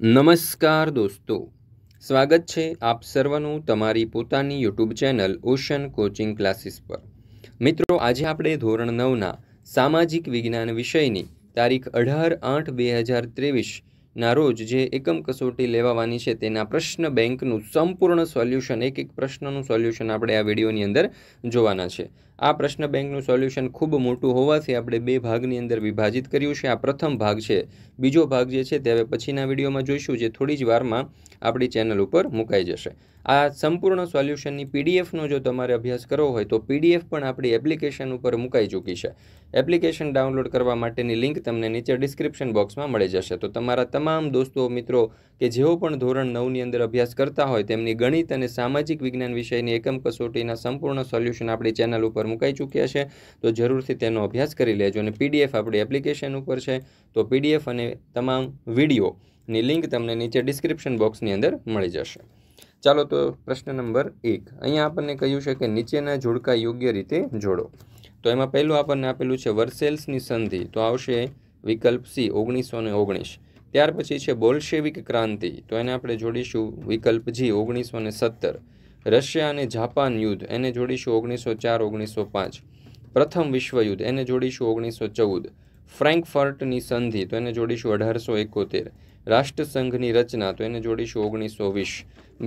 નમસ્કાર દોસ્તો સ્વાગત છે આપ સર્વનું તમારી પોતાની YouTube channel Ocean Coaching Classes પર મિત્રો આજે આપણે ધોરણ નવના સામાજિક વિજ્ઞાન વિષયની તારીખ અઢાર આઠ બે હજાર ત્રેવીસના રોજ જે એકમ કસોટી લેવાવાની છે તેના પ્રશ્ન બેંકનું સંપૂર્ણ સોલ્યુશન એક એક પ્રશ્નનું સોલ્યુશન આપણે આ વિડીયોની અંદર જોવાના છે આ પ્રશ્ન બેંકનું સોલ્યુશન ખૂબ મોટું હોવાથી આપણે બે ભાગની અંદર વિભાજિત કર્યું છે આ પ્રથમ ભાગ છે બીજો ભાગ જે છે તે હવે પછીના વિડીયોમાં જોઈશું જે થોડી જ વારમાં આપણી ચેનલ ઉપર મુકાઈ જશે આ સંપૂર્ણ સોલ્યુશનની પીડીએફનો જો તમારે અભ્યાસ કરવો હોય તો પીડીએફ પણ આપણી એપ્લિકેશન ઉપર મુકાઈ ચૂકી છે એપ્લિકેશન ડાઉનલોડ કરવા માટેની લિંક તમને નીચે ડિસ્ક્રિપ્શન બોક્સમાં મળી જશે તો તમારા તમામ દોસ્તો મિત્રો કે જેઓ પણ ધોરણ નવની અંદર અભ્યાસ કરતા હોય તેમની ગણિત અને સામાજિક વિજ્ઞાન વિષયની એકમ કસોટીના સંપૂર્ણ સોલ્યુશન આપણી ચેનલ ઉપર ઉપર મુકાઈ ચૂક્યા છે તો જરૂરથી તેનો અભ્યાસ કરી લેજો અને પીડીએફ આપણી એપ્લિકેશન ઉપર છે તો પીડીએફ અને તમામ વિડીયોની લિંક તમને નીચે ડિસ્ક્રિપ્શન બોક્સની અંદર મળી જશે ચાલો તો પ્રશ્ન નંબર એક અહીંયા આપણને કહ્યું છે કે નીચેના જોડકા યોગ્ય રીતે જોડો તો એમાં પહેલું આપણને આપેલું છે વર્સેલ્સની સંધિ તો આવશે વિકલ્પ સી ઓગણીસો ને ઓગણીસ ત્યાર પછી છે બોલ્શેવિક ક્રાંતિ તો એને આપણે જોડીશું વિકલ્પ જી ઓગણીસો ને સત્તર રશિયા અને જાપાન યુદ્ધ એને જોડીશું ઓગણીસો ચાર ઓગણીસો પાંચ પ્રથમ વિશ્વયુદ્ધ એને જોડીશું ઓગણીસો ચૌદ ફ્રેન્કફર્ટની સંધિ તો એને જોડીશું અઢારસો એકોતેર રાષ્ટ્રસંઘની રચના તો એને જોડીશું ઓગણીસો વીસ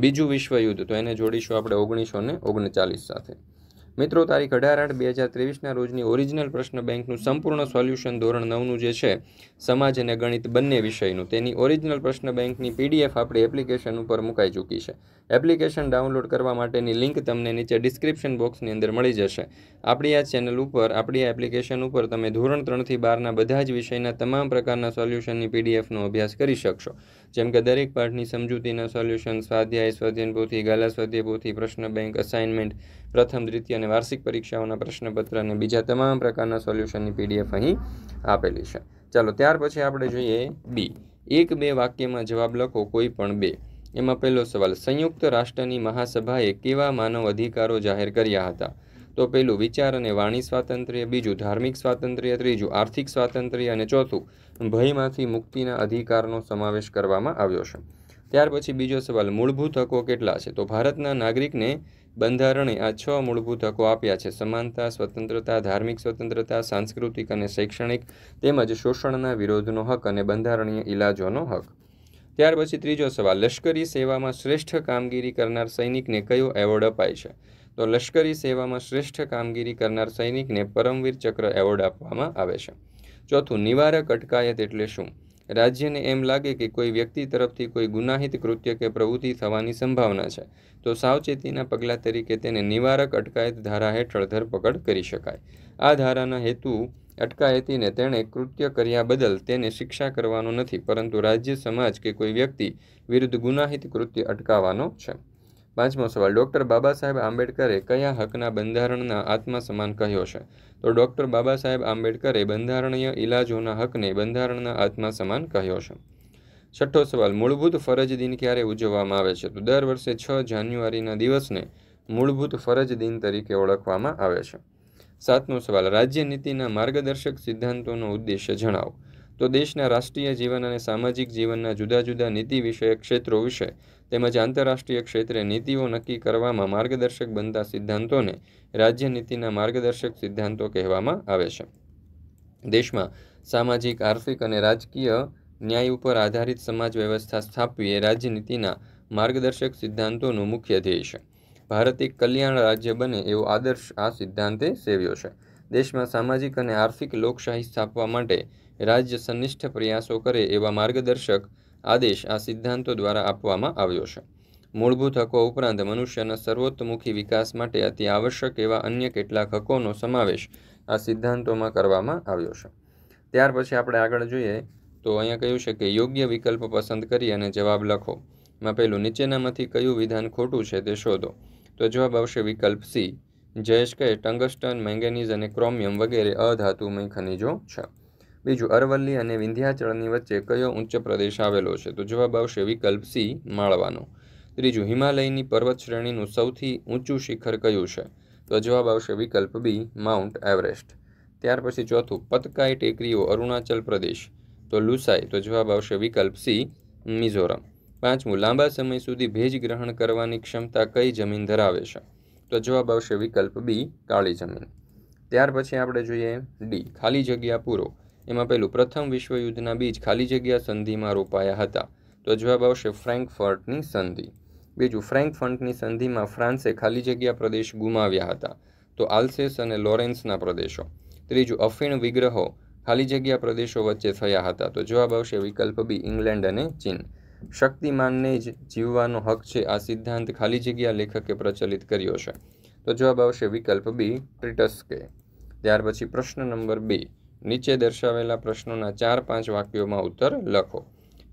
બીજું વિશ્વયુદ્ધ તો એને જોડીશું આપણે ઓગણીસો ને ઓગણચાલીસ સાથે મિત્રો તારીખ અઢાર આઠ બે હજાર ત્રેવીસના રોજની ઓરિજિનલ પ્રશ્ન બેંકનું સંપૂર્ણ સોલ્યુશન ધોરણ નવનું જે છે સમાજ અને ગણિત બંને વિષયનું તેની ઓરિજિનલ પ્રશ્ન બેંકની પીડીએફ આપણી એપ્લિકેશન ઉપર મુકાઈ ચૂકી છે એપ્લિકેશન ડાઉનલોડ કરવા માટેની લિંક તમને નીચે ડિસ્ક્રિપ્શન બોક્સની અંદર મળી જશે આપણી આ ચેનલ ઉપર આપણી આ એપ્લિકેશન ઉપર તમે ધોરણ ત્રણથી બારના બધા જ વિષયના તમામ પ્રકારના સોલ્યુશનની પીડીએફનો અભ્યાસ કરી શકશો જેમ કે દરેક પાઠની સમજૂતીના સોલ્યુશન સ્વાધ્યાય સ્વાધ્યાય પોથી ગાલા સ્વાધ્યાય પોથી પ્રશ્ન બેંક અસાઇનમેન્ટ પ્રથમ દ્વિતીય અને વાર્ષિક પરીક્ષાઓના પ્રશ્નપત્ર અને બીજા તમામ પ્રકારના સોલ્યુશનની પીડીએફ અહીં આપેલી છે ચાલો ત્યાર પછી આપણે જોઈએ બી એક બે વાક્યમાં જવાબ લખો કોઈ પણ બે એમાં પહેલો સવાલ સંયુક્ત રાષ્ટ્રની મહાસભાએ કેવા માનવ અધિકારો જાહેર કર્યા હતા તો પહેલું વિચાર અને વાણી સ્વાતંત્ર્ય બીજું ધાર્મિક સ્વાતંત્ર્ય ત્રીજું આર્થિક સ્વાતંત્ર્ય અને ચોથું ભયમાંથી મુક્તિના અધિકારનો સમાવેશ કરવામાં આવ્યો છે ત્યાર પછી બીજો સવાલ મૂળભૂત હકો કેટલા છે તો ભારતના નાગરિકને બંધારણે આ છ મૂળભૂત હકો આપ્યા છે સમાનતા સ્વતંત્રતા ધાર્મિક સ્વતંત્રતા સાંસ્કૃતિક અને શૈક્ષણિક તેમજ શોષણના વિરોધનો હક અને બંધારણીય ઇલાજોનો હક ત્યાર પછી ત્રીજો સવાલ લશ્કરી સેવામાં શ્રેષ્ઠ કામગીરી કરનાર સૈનિકને કયો એવોર્ડ અપાય છે તો લશ્કરી સેવામાં શ્રેષ્ઠ કામગીરી કરનાર સૈનિકને પરમવીર ચક્ર એવોર્ડ આપવામાં આવે છે ચોથું નિવારક અટકાયત એટલે શું રાજ્યને એમ લાગે કે કોઈ વ્યક્તિ તરફથી કોઈ ગુનાહિત કૃત્ય કે પ્રવૃત્તિ થવાની સંભાવના છે તો સાવચેતીના પગલાં તરીકે તેને નિવારક અટકાયત ધારા હેઠળ ધરપકડ કરી શકાય આ ધારાના હેતુ અટકાયતીને તેણે કૃત્ય કર્યા બદલ તેને શિક્ષા કરવાનો નથી પરંતુ રાજ્ય સમાજ કે કોઈ વ્યક્તિ વિરુદ્ધ ગુનાહિત કૃત્ય અટકાવવાનો છે પાંચમો સવાલ ડૉક્ટર બાબા સાહેબ આંબેડકરે કયા હકના બંધારણના આત્મા સમાન કહ્યો છે તો ડૉક્ટર બાબા સાહેબ આંબેડકરે બંધારણીય ઇલાજોના હકને બંધારણના આત્મા સમાન કહ્યો છે છઠ્ઠો સવાલ મૂળભૂત ફરજ દિન ક્યારે ઉજવવામાં આવે છે તો દર વર્ષે છ જાન્યુઆરીના દિવસને મૂળભૂત ફરજ દિન તરીકે ઓળખવામાં આવે છે સાતમો સવાલ રાજ્ય નીતિના માર્ગદર્શક સિદ્ધાંતોનો ઉદ્દેશ્ય જણાવો તો દેશના રાષ્ટ્રીય જીવન અને સામાજિક જીવનના જુદા જુદા નીતિ વિષયક ક્ષેત્રો વિશે તેમજ આંતરરાષ્ટ્રીય ક્ષેત્રે નીતિઓ નક્કી કરવામાં માર્ગદર્શક બનતા સિદ્ધાંતોને રાજ્ય નીતિના માર્ગદર્શક સિદ્ધાંતો કહેવામાં આવે છે દેશમાં સામાજિક આર્થિક અને રાજકીય ન્યાય ઉપર આધારિત સમાજ વ્યવસ્થા સ્થાપવી એ રાજ્યનીતિના માર્ગદર્શક સિદ્ધાંતોનું મુખ્ય ધ્યેય છે ભારત એક કલ્યાણ રાજ્ય બને એવો આદર્શ આ સિદ્ધાંતે સેવ્યો છે દેશમાં સામાજિક અને આર્થિક લોકશાહી સ્થાપવા માટે રાજ્ય સંનિષ્ઠ પ્રયાસો કરે એવા માર્ગદર્શક આદેશ આ સિદ્ધાંતો દ્વારા આપવામાં આવ્યો છે મૂળભૂત હકો ઉપરાંત મનુષ્યના સર્વોત્તમુખી વિકાસ માટે અતિ આવશ્યક એવા અન્ય કેટલાક હકોનો સમાવેશ આ સિદ્ધાંતોમાં કરવામાં આવ્યો છે ત્યાર પછી આપણે આગળ જોઈએ તો અહીંયા કહ્યું છે કે યોગ્ય વિકલ્પ પસંદ કરી અને જવાબ લખો માં પહેલું નીચેનામાંથી કયું વિધાન ખોટું છે તે શોધો તો જવાબ આવશે વિકલ્પ સી જયેશ કહે ટંગસ્ટન મેંગેનીઝ અને ક્રોમિયમ વગેરે અધાતુમય ખનિજો છે બીજું અરવલ્લી અને વિંધ્યાચળની વચ્ચે કયો ઉચ્ચ પ્રદેશ આવેલો છે તો જવાબ આવશે વિકલ્પ સી માળવાનો ત્રીજું હિમાલયની પર્વત શ્રેણીનું સૌથી ઊંચું શિખર કયું છે તો જવાબ આવશે વિકલ્પ બી માઉન્ટ એવરેસ્ટ ત્યાર પછી ચોથું પતકાઈ ટેકરીઓ અરુણાચલ પ્રદેશ તો લુસાઈ તો જવાબ આવશે વિકલ્પ સી મિઝોરમ પાંચમું લાંબા સમય સુધી ભેજ ગ્રહણ કરવાની ક્ષમતા કઈ જમીન ધરાવે છે તો જવાબ આવશે વિકલ્પ બી કાળી જમીન ત્યાર પછી આપણે જોઈએ ડી ખાલી જગ્યા પૂરો એમાં પહેલું પ્રથમ વિશ્વયુદ્ધના બીજ ખાલી જગ્યા સંધિમાં રોપાયા હતા તો જવાબ આવશે ફ્રેન્કફર્ટની સંધિ બીજું ફ્રેન્કફર્ટની સંધિમાં ફ્રાન્સે ખાલી જગ્યા પ્રદેશ ગુમાવ્યા હતા તો આલ્સેસ અને લોરેન્સના પ્રદેશો ત્રીજું અફીણ વિગ્રહો ખાલી જગ્યા પ્રદેશો વચ્ચે થયા હતા તો જવાબ આવશે વિકલ્પ બી ઇંગ્લેન્ડ અને ચીન શક્તિમાનને જ જીવવાનો હક છે આ સિદ્ધાંત ખાલી જગ્યા લેખકે પ્રચલિત કર્યો છે તો જવાબ આવશે વિકલ્પ બી ટ્રિટસ્કે ત્યાર પછી પ્રશ્ન નંબર બે નીચે દર્શાવેલા પ્રશ્નોના ચાર પાંચ વાક્યોમાં ઉત્તર લખો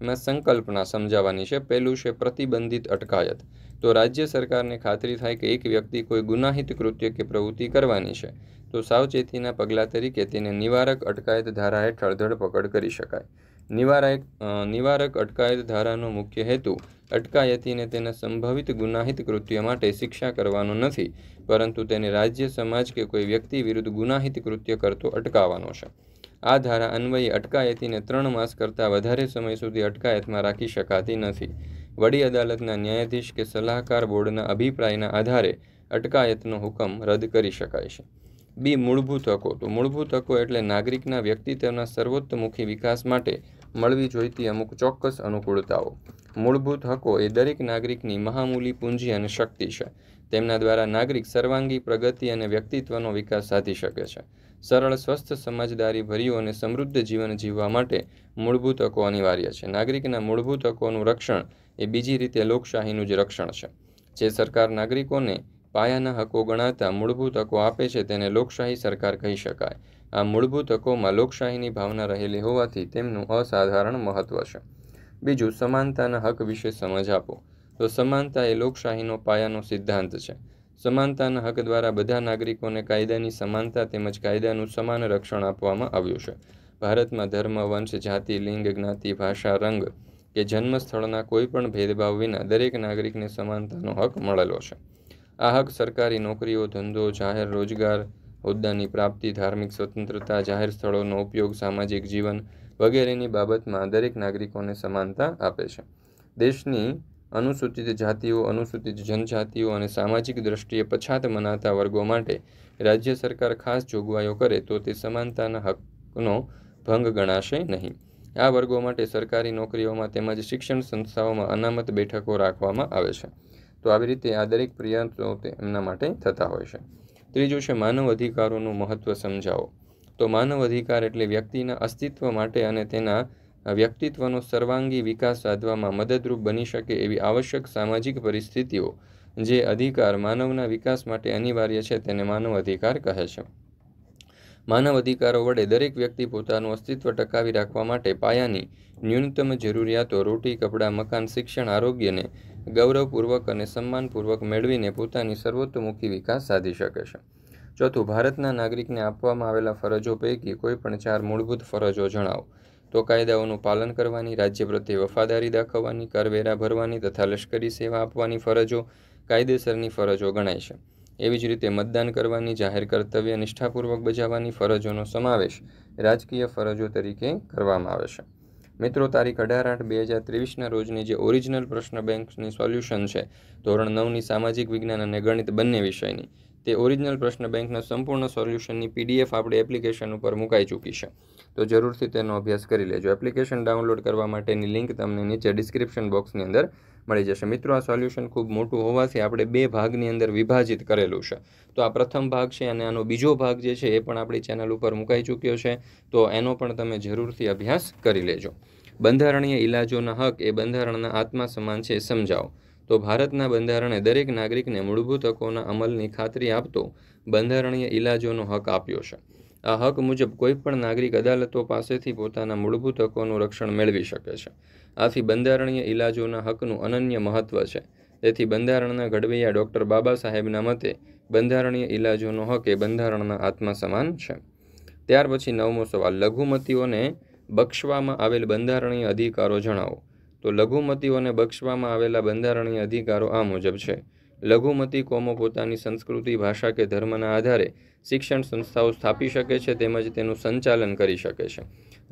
એમાં સંકલ્પના સમજાવવાની છે પહેલું છે પ્રતિબંધિત અટકાયત તો રાજ્ય સરકારને ખાતરી થાય કે એક વ્યક્તિ કોઈ ગુનાહિત કૃત્ય કે પ્રવૃત્તિ કરવાની છે તો સાવચેતીના પગલાં તરીકે તેને નિવારક અટકાયત ધારા હેઠળ ધરપકડ કરી શકાય નિવારક નિવારક અટકાયત ધારાનો મુખ્ય હેતુ અટકાયતીને તેના સંભવિત ગુનાહિત કૃત્ય માટે શિક્ષા કરવાનો નથી પરંતુ તેને રાજ્ય સમાજ કે કોઈ વ્યક્તિ વિરુદ્ધ ગુનાહિત કૃત્ય કરતો અટકાવવાનો છે આ ધારા અન્વયે અટકાયતીને ત્રણ માસ કરતાં વધારે સમય સુધી અટકાયતમાં રાખી શકાતી નથી વડી અદાલતના ન્યાયાધીશ કે સલાહકાર બોર્ડના અભિપ્રાયના આધારે અટકાયતનો હુકમ રદ કરી શકાય છે બી મૂળભૂત હકો તો મૂળભૂત હકો એટલે નાગરિકના વ્યક્તિત્વના સર્વોત્તમુખી વિકાસ માટે મળવી જોઈતી અમુક ચોક્કસ અનુકૂળતાઓ મૂળભૂત હકો એ દરેક નાગરિકની મહામૂલી પૂંજી અને શક્તિ છે તેમના દ્વારા નાગરિક સર્વાંગી પ્રગતિ અને વ્યક્તિત્વનો વિકાસ સાધી શકે છે સરળ સ્વસ્થ સમજદારી ભર્યું અને સમૃદ્ધ જીવન જીવવા માટે મૂળભૂત હકો અનિવાર્ય છે નાગરિકના મૂળભૂત હકોનું રક્ષણ એ બીજી રીતે લોકશાહીનું જ રક્ષણ છે જે સરકાર નાગરિકોને પાયાના હકો ગણાતા મૂળભૂત હકો આપે છે તેને લોકશાહી સરકાર કહી શકાય આ મૂળભૂત હકોમાં લોકશાહીની ભાવના રહેલી હોવાથી તેમનું અસાધારણ મહત્વ છે બીજું સમાનતાના હક વિશે સમજ આપો તો સમાનતા એ લોકશાહીનો પાયાનો સિદ્ધાંત છે સમાનતાના હક દ્વારા બધા નાગરિકોને કાયદાની સમાનતા તેમજ કાયદાનું સમાન રક્ષણ આપવામાં આવ્યું છે ભારતમાં ધર્મ વંશ જાતિ લિંગ જ્ઞાતિ ભાષા રંગ કે જન્મસ્થળના કોઈપણ ભેદભાવ વિના દરેક નાગરિકને સમાનતાનો હક મળેલો છે આહક સરકારી નોકરીઓ ધંધો જાહેર રોજગાર હોદ્દાની પ્રાપ્તિ ધાર્મિક સ્વતંત્રતા જાહેર સ્થળોનો ઉપયોગ સામાજિક જીવન વગેરેની બાબતમાં દરેક નાગરિકોને સમાનતા આપે છે દેશની અનુસૂચિત જાતિઓ અનુસૂચિત જનજાતિઓ અને સામાજિક દ્રષ્ટિએ પછાત મનાતા વર્ગો માટે રાજ્ય સરકાર ખાસ જોગવાઈઓ કરે તો તે સમાનતાના હકનો ભંગ ગણાશે નહીં આ વર્ગો માટે સરકારી નોકરીઓમાં તેમજ શિક્ષણ સંસ્થાઓમાં અનામત બેઠકો રાખવામાં આવે છે તો આવી રીતે આ દરેક પ્રયાસો એમના માટે થતા હોય છે ત્રીજું છે માનવ અધિકારોનું મહત્ત્વ સમજાવો તો માનવ અધિકાર એટલે વ્યક્તિના અસ્તિત્વ માટે અને તેના વ્યક્તિત્વનો સર્વાંગી વિકાસ સાધવામાં મદદરૂપ બની શકે એવી આવશ્યક સામાજિક પરિસ્થિતિઓ જે અધિકાર માનવના વિકાસ માટે અનિવાર્ય છે તેને માનવ અધિકાર કહે છે માનવ અધિકારો વડે દરેક વ્યક્તિ પોતાનું અસ્તિત્વ ટકાવી રાખવા માટે પાયાની ન્યૂનતમ જરૂરિયાતો રોટી કપડાં મકાન શિક્ષણ આરોગ્યને ગૌરવપૂર્વક અને સન્માનપૂર્વક મેળવીને પોતાની સર્વતોમુખી વિકાસ સાધી શકે છે ચોથું ભારતના નાગરિકને આપવામાં આવેલા ફરજો પૈકી કોઈપણ ચાર મૂળભૂત ફરજો જણાવો તો કાયદાઓનું પાલન કરવાની રાજ્ય પ્રત્યે વફાદારી દાખવવાની કરવેરા ભરવાની તથા લશ્કરી સેવા આપવાની ફરજો કાયદેસરની ફરજો ગણાય છે એવી જ રીતે મતદાન કરવાની જાહેર કર્તવ્ય નિષ્ઠાપૂર્વક બજાવવાની ફરજોનો સમાવેશ રાજકીય ફરજો તરીકે કરવામાં આવે છે મિત્રો તારીખ અઢાર આઠ બે હજાર ત્રેવીસના રોજની જે ઓરિજિનલ પ્રશ્ન બેંકની સોલ્યુશન છે ધોરણ નવની સામાજિક વિજ્ઞાન અને ગણિત બંને વિષયની તે ઓરિજિનલ પ્રશ્ન બેંકના સંપૂર્ણ સોલ્યુશનની પીડીએફ આપણી એપ્લિકેશન ઉપર મુકાઈ ચૂકી છે તો જરૂરથી તેનો અભ્યાસ કરી લેજો એપ્લિકેશન ડાઉનલોડ કરવા માટેની લિંક તમને નીચે ડિસ્ક્રિપ્શન બોક્સની અંદર મળી જશે મિત્રો આ સોલ્યુશન ખૂબ મોટું હોવાથી આપણે બે ભાગની અંદર વિભાજિત કરેલું છે તો આ પ્રથમ ભાગ છે અને આનો બીજો ભાગ જે છે એ પણ આપણી ચેનલ ઉપર મુકાઈ ચૂક્યો છે તો એનો પણ તમે જરૂરથી અભ્યાસ કરી લેજો બંધારણીય ઇલાજોના હક એ બંધારણના આત્મા સમાન છે સમજાવો તો ભારતના બંધારણે દરેક નાગરિકને મૂળભૂત હકોના અમલની ખાતરી આપતો બંધારણીય ઇલાજોનો હક આપ્યો છે આ હક મુજબ કોઈપણ નાગરિક અદાલતો પાસેથી પોતાના મૂળભૂત હકોનું રક્ષણ મેળવી શકે છે આથી બંધારણીય ઇલાજોના હકનું અનન્ય મહત્વ છે તેથી બંધારણના ઘડવૈયા ડૉક્ટર બાબા સાહેબના મતે બંધારણીય ઇલાજોનો હક એ બંધારણના આત્મા સમાન છે ત્યાર પછી નવમો સવાલ લઘુમતીઓને બક્ષવામાં આવેલ બંધારણીય અધિકારો જણાવો તો લઘુમતીઓને બક્ષવામાં આવેલા બંધારણીય અધિકારો આ મુજબ છે લઘુમતી કોમો પોતાની સંસ્કૃતિ ભાષા કે ધર્મના આધારે શિક્ષણ સંસ્થાઓ સ્થાપી શકે છે તેમજ તેનું સંચાલન કરી શકે છે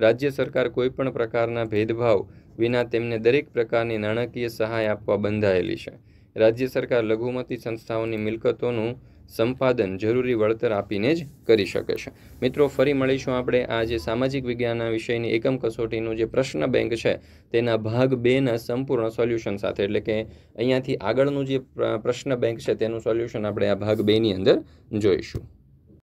રાજ્ય સરકાર કોઈપણ પ્રકારના ભેદભાવ વિના તેમને દરેક પ્રકારની નાણાકીય સહાય આપવા બંધાયેલી છે રાજ્ય સરકાર લઘુમતી સંસ્થાઓની મિલકતોનું સંપાદન જરૂરી વળતર આપીને જ કરી શકે છે મિત્રો ફરી મળીશું આપણે આ જે સામાજિક વિજ્ઞાનના વિષયની એકમ કસોટીનું જે પ્રશ્ન બેંક છે તેના ભાગ બેના સંપૂર્ણ સોલ્યુશન સાથે એટલે કે અહીંયાથી આગળનું જે પ્રશ્ન બેંક છે તેનું સોલ્યુશન આપણે આ ભાગ બેની અંદર જોઈશું